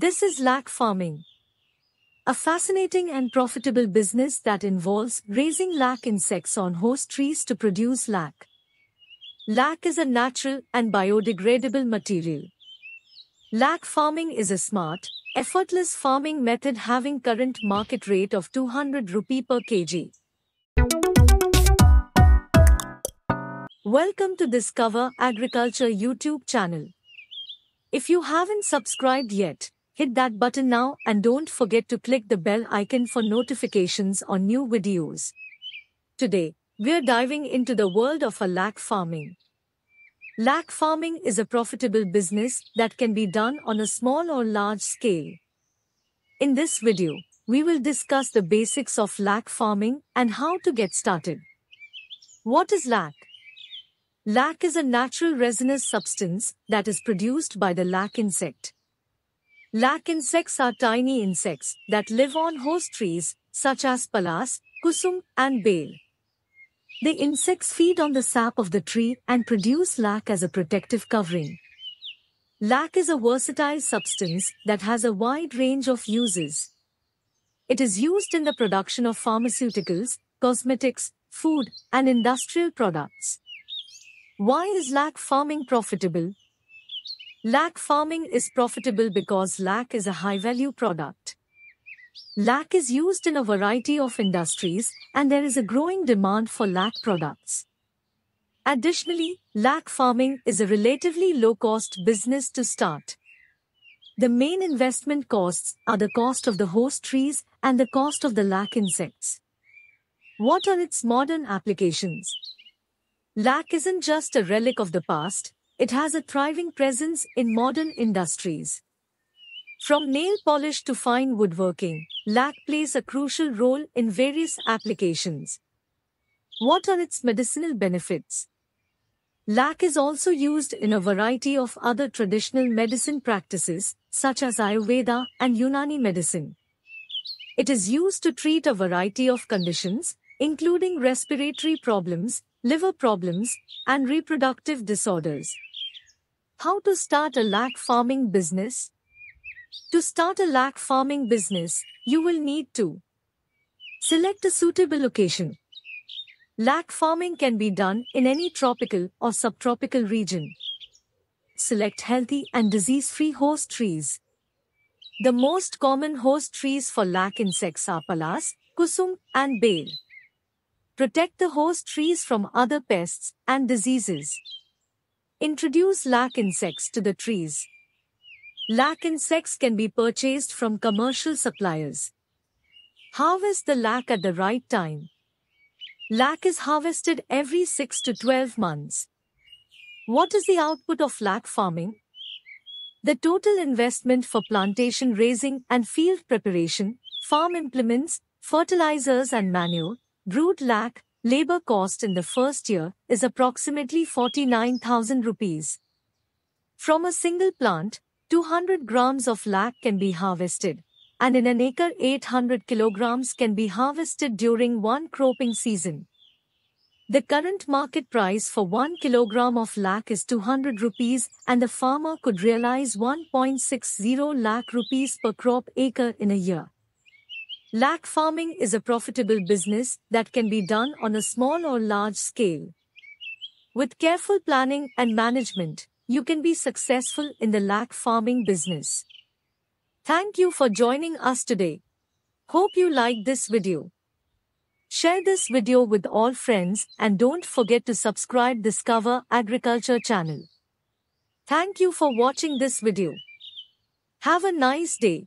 This is lac farming. A fascinating and profitable business that involves raising lac insects on host trees to produce lac. Lac is a natural and biodegradable material. Lac farming is a smart, effortless farming method having current market rate of 200 rupee per kg. Welcome to Discover Agriculture YouTube channel. If you haven't subscribed yet, Hit that button now and don't forget to click the bell icon for notifications on new videos. Today, we're diving into the world of a lac farming. Lac farming is a profitable business that can be done on a small or large scale. In this video, we will discuss the basics of lac farming and how to get started. What is lac? Lac is a natural resinous substance that is produced by the lac insect. Lac insects are tiny insects that live on host trees, such as palas, kusum, and bale. The insects feed on the sap of the tree and produce lac as a protective covering. Lac is a versatile substance that has a wide range of uses. It is used in the production of pharmaceuticals, cosmetics, food, and industrial products. Why is lac farming profitable? Lac farming is profitable because lac is a high-value product. Lac is used in a variety of industries and there is a growing demand for lac products. Additionally, lac farming is a relatively low-cost business to start. The main investment costs are the cost of the host trees and the cost of the lac insects. What are its modern applications? Lac isn't just a relic of the past, it has a thriving presence in modern industries. From nail polish to fine woodworking, lac plays a crucial role in various applications. What are its medicinal benefits? Lac is also used in a variety of other traditional medicine practices, such as Ayurveda and Unani medicine. It is used to treat a variety of conditions, including respiratory problems, liver problems, and reproductive disorders. How to start a lac farming business? To start a lac farming business, you will need to select a suitable location. Lac farming can be done in any tropical or subtropical region. Select healthy and disease-free host trees. The most common host trees for lac insects are palas, kusum, and bale. Protect the host trees from other pests and diseases. Introduce lac insects to the trees. Lac insects can be purchased from commercial suppliers. Harvest the lac at the right time. Lac is harvested every 6 to 12 months. What is the output of lac farming? The total investment for plantation raising and field preparation, farm implements, fertilizers and manure, brood lac, Labor cost in the first year is approximately 49,000 rupees. From a single plant, 200 grams of lac can be harvested, and in an acre 800 kilograms can be harvested during one cropping season. The current market price for 1 kilogram of lac is 200 rupees and the farmer could realize 1.60 lakh rupees per crop acre in a year. Lac farming is a profitable business that can be done on a small or large scale. With careful planning and management, you can be successful in the lac farming business. Thank you for joining us today. Hope you like this video. Share this video with all friends and don't forget to subscribe Discover Agriculture channel. Thank you for watching this video. Have a nice day.